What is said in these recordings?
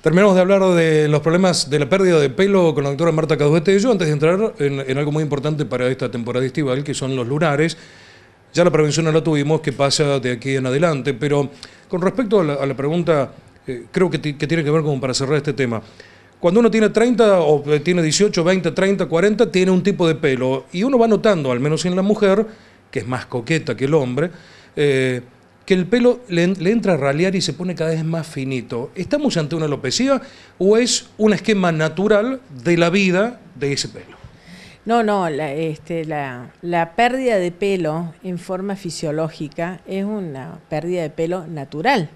Terminamos de hablar de los problemas de la pérdida de pelo con la doctora Marta Caduete y yo, antes de entrar en, algo muy importante para esta temporada estival, que son los lunares. Ya la prevención no la tuvimos, que pasa de aquí en adelante, pero con respecto a la, pregunta, eh, creo que, tiene que ver con para cerrar este tema. Cuando uno tiene 30 o eh, tiene 18, 20, 30, 40, tiene un tipo de pelo y uno va notando, al menos en la mujer, que es más coqueta que el hombre, eh, que el pelo le, entra a ralear y se pone cada vez más finito. ¿Estamos ante una alopecia o es un esquema natural de la vida de ese pelo? No, no, la, este, la, pérdida de pelo en forma fisiológica es una pérdida de pelo natural.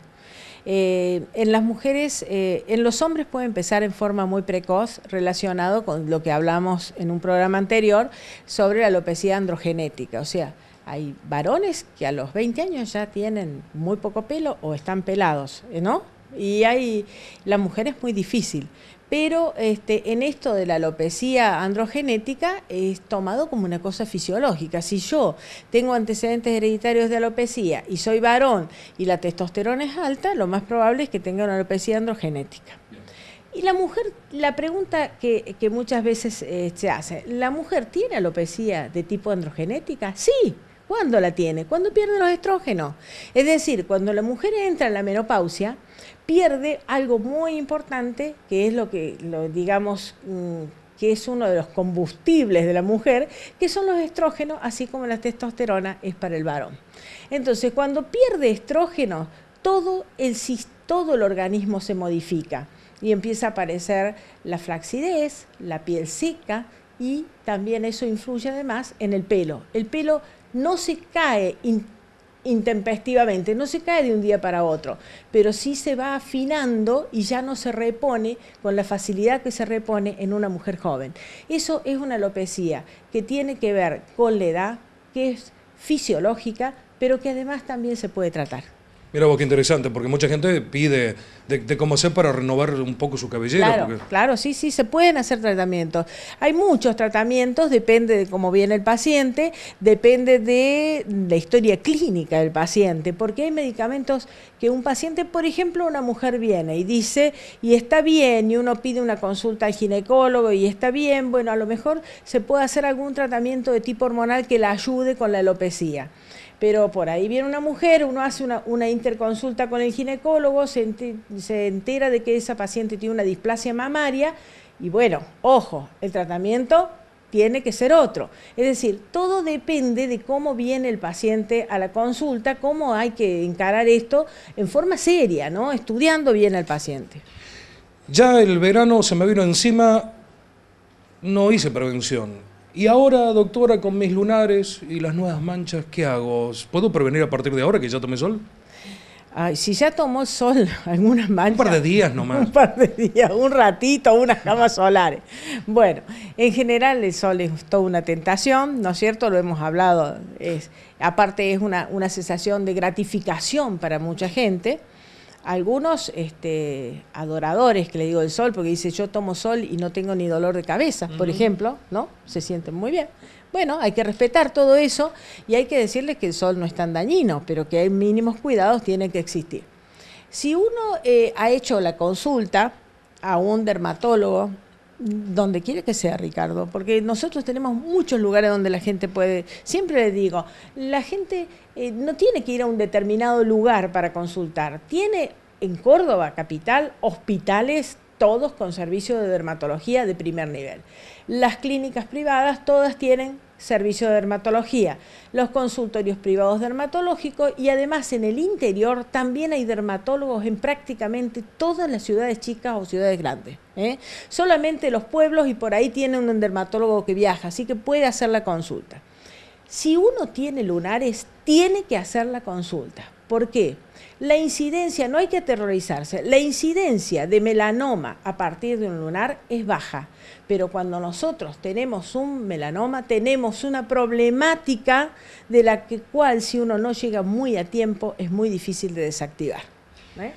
Eh, en las mujeres, eh, en los hombres puede empezar en forma muy precoz, relacionado con lo que hablamos en un programa anterior sobre la alopecia androgenética, o sea, hay varones que a los 20 años ya tienen muy poco pelo o están pelados, ¿no? Y hay, la mujer es muy difícil, pero este, en esto de la alopecia androgenética es tomado como una cosa fisiológica. Si yo tengo antecedentes hereditarios de alopecia y soy varón y la testosterona es alta, lo más probable es que tenga una alopecia androgenética. Y la mujer, la pregunta que, muchas veces eh, se hace, ¿la mujer tiene alopecia de tipo androgenética? Sí, ¿Cuándo la tiene? Cuando pierde los estrógenos. Es decir, cuando la mujer entra en la menopausia, pierde algo muy importante, que es lo que, digamos, mm, que es uno de los combustibles de la mujer, que son los estrógenos, así como la testosterona es para el varón. Entonces, cuando pierde estrógenos, todo el, todo el organismo se modifica y empieza a aparecer la flacidez, la piel seca y también eso influye además en el pelo. El pelo no se cae intempestivamente, no se cae de un día para otro, pero sí se va afinando y ya no se repone con la facilidad que se repone en una mujer joven. Eso es una alopecia que tiene que ver con la edad, que es fisiológica, pero que además también se puede tratar. Mira vos qué interesante, porque mucha gente pide de, cómo hacer para renovar un poco su cabellera. Claro, sí, sí, se pueden hacer tratamientos. Hay muchos tratamientos, depende de cómo viene el paciente, depende de la historia clínica del paciente, porque hay medicamentos que un paciente, por ejemplo, una mujer viene y dice, y está bien, y uno pide una consulta al ginecólogo y está bien, bueno, a lo mejor se puede hacer algún tratamiento de tipo hormonal que la ayude con la alopecia pero por ahí viene una mujer, uno hace una, interconsulta con el ginecólogo, se, se entera de que esa paciente tiene una displasia mamaria y bueno, ojo, el tratamiento tiene que ser otro. Es decir, todo depende de cómo viene el paciente a la consulta, cómo hay que encarar esto en forma seria, ¿no? Estudiando bien al paciente. Ya el verano se me vino encima, no hice prevención. Y ahora, doctora, con mis lunares y las nuevas manchas, ¿qué hago? ¿Puedo prevenir a partir de ahora que ya tomé sol? si ya tomó sol algunas manchas. Un par de días nomás. Un par de días, un ratito, unas camas solares. Bueno, en general el sol es toda una tentación, ¿no es cierto? Lo hemos hablado. Es, aparte es una, una sensación de gratificación para mucha gente algunos este, adoradores, que le digo el sol, porque dice yo tomo sol y no tengo ni dolor de cabeza, por ejemplo, ¿no? Se sienten muy bien. Bueno, hay que respetar todo eso y hay que decirles que el sol no es tan dañino, pero que hay mínimos cuidados tiene que existir. Si uno eh, ha hecho la consulta a un dermatólogo, donde quiere que sea, Ricardo, porque nosotros tenemos muchos lugares donde la gente puede. Siempre le digo, la gente eh, no tiene que ir a un determinado lugar para consultar. Tiene en Córdoba, capital, hospitales todos con servicio de dermatología de primer nivel. Las clínicas privadas todas tienen servicio de dermatología, los consultorios privados dermatológicos y además en el interior también hay dermatólogos en prácticamente todas las ciudades chicas o ciudades grandes. ¿eh? Solamente los pueblos y por ahí tienen un dermatólogo que viaja, así que puede hacer la consulta. Si uno tiene lunares, tiene que hacer la consulta. ¿Por qué? La incidencia, no hay que aterrorizarse, la incidencia de melanoma a partir de un lunar es baja, pero cuando nosotros tenemos un melanoma tenemos una problemática de la que, cual si uno no llega muy a tiempo es muy difícil de desactivar. ¿eh?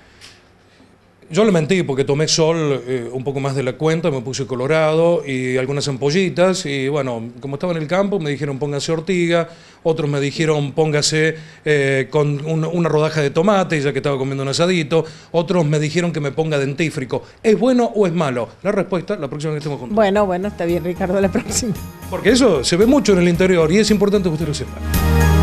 Yo le mentí porque tomé sol eh, un poco más de la cuenta, me puse colorado y algunas ampollitas y bueno, como estaba en el campo me dijeron póngase ortiga, otros me dijeron póngase eh, con una rodaja de tomate ya que estaba comiendo un asadito, otros me dijeron que me ponga dentífrico. ¿Es bueno o es malo? La respuesta la próxima que estemos juntos. Bueno, bueno, está bien Ricardo, la próxima. Porque eso se ve mucho en el interior y es importante que usted lo sepa.